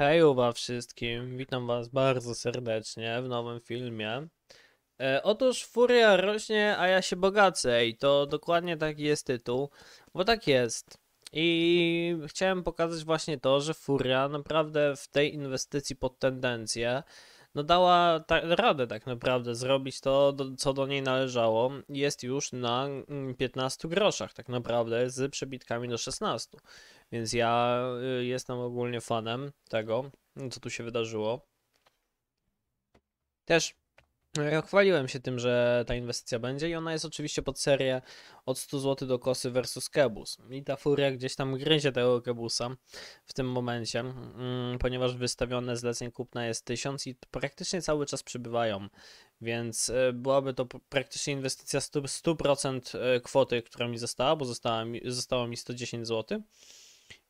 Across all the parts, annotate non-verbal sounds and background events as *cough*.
Hej uwa wszystkim, witam was bardzo serdecznie w nowym filmie. E, otóż furia rośnie, a ja się bogacę i to dokładnie taki jest tytuł, bo tak jest. I chciałem pokazać właśnie to, że furia naprawdę w tej inwestycji pod tendencję no dała ta, radę tak naprawdę zrobić to, do, co do niej należało. Jest już na 15 mm, groszach tak naprawdę z przebitkami do 16. Więc ja y, jestem ogólnie fanem tego, co tu się wydarzyło. Też no, ja chwaliłem się tym, że ta inwestycja będzie i ona jest oczywiście pod serię od 100 zł do kosy versus kebus. I ta furia gdzieś tam gryzie tego kebusa w tym momencie, mm, ponieważ wystawione zleceń kupna jest 1000 i praktycznie cały czas przybywają. Więc e, byłaby to praktycznie inwestycja 100%, e, kwoty, która mi została, bo została mi, zostało mi 110 zł.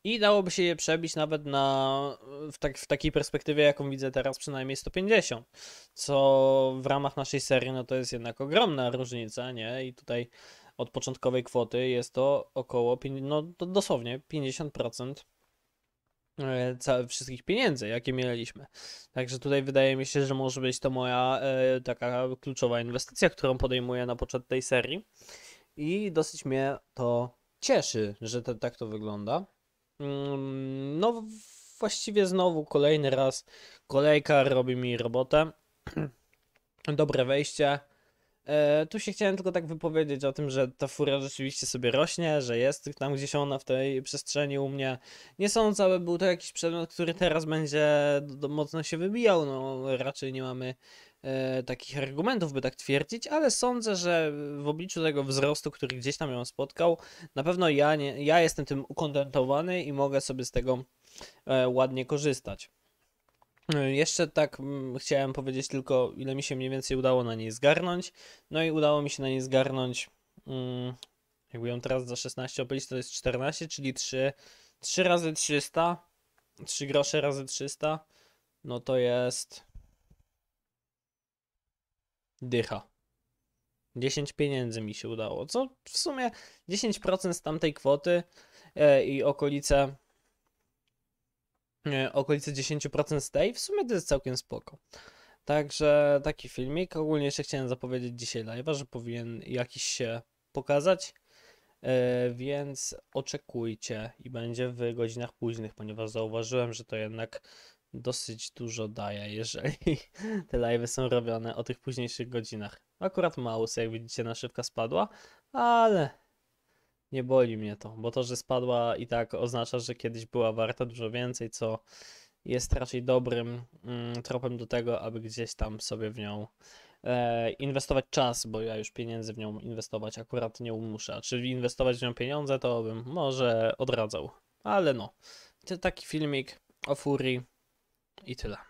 I dałoby się je przebić nawet na, w, tak, w takiej perspektywie, jaką widzę teraz, przynajmniej 150, co w ramach naszej serii, no to jest jednak ogromna różnica, nie? I tutaj od początkowej kwoty jest to około, no dosłownie 50% e, wszystkich pieniędzy, jakie mieliśmy. Także tutaj wydaje mi się, że może być to moja e, taka kluczowa inwestycja, którą podejmuję na początku tej serii. I dosyć mnie to cieszy, że tak to wygląda. Mm, no, właściwie znowu kolejny raz kolejka robi mi robotę. *clears throat* Dobre wejście. E, tu się chciałem tylko tak wypowiedzieć o tym, że ta fura rzeczywiście sobie rośnie, że jest tam gdzieś ona w tej przestrzeni u mnie. Nie sądzę, aby był to jakiś przedmiot, który teraz będzie mocno się wybijał. No, raczej nie mamy e, takich argumentów, by tak twierdzić, ale sądzę, że w obliczu tego wzrostu, który gdzieś tam ją spotkał, na pewno ja, nie, ja jestem tym ukontentowany i mogę sobie z tego e, ładnie korzystać. E, jeszcze tak mm, chciałem powiedzieć tylko, ile mi się mniej więcej udało na niej zgarnąć. No i udało mi się na niej zgarnąć, mm, jakby ją teraz za 16 opylić, to jest 14, czyli 3, 3 razy 300, 3 grosze razy 300, no to jest dycha. 10 pieniędzy mi się udało, co w sumie 10% z tamtej kwoty e, i okolice e, okolice 10% z tej, w sumie to jest całkiem spoko. Także taki filmik. Ogólnie jeszcze chciałem zapowiedzieć dzisiaj live'a, że powinien jakiś się pokazać, e, więc oczekujcie i będzie w godzinach późnych, ponieważ zauważyłem, że to jednak dosyć dużo daje, jeżeli *laughs* te live są robione o tych późniejszych godzinach. Akurat maus, jak widzicie, naszywka spadła, ale nie boli mnie to, bo to, że spadła i tak oznacza, że kiedyś była warta dużo więcej, co jest raczej dobrym mm, tropem do tego, aby gdzieś tam sobie w nią e, inwestować czas, bo ja już pieniędzy w nią inwestować akurat nie muszę. Czy inwestować w nią pieniądze, to bym może odradzał. Ale no, to taki filmik o Furii i tyle.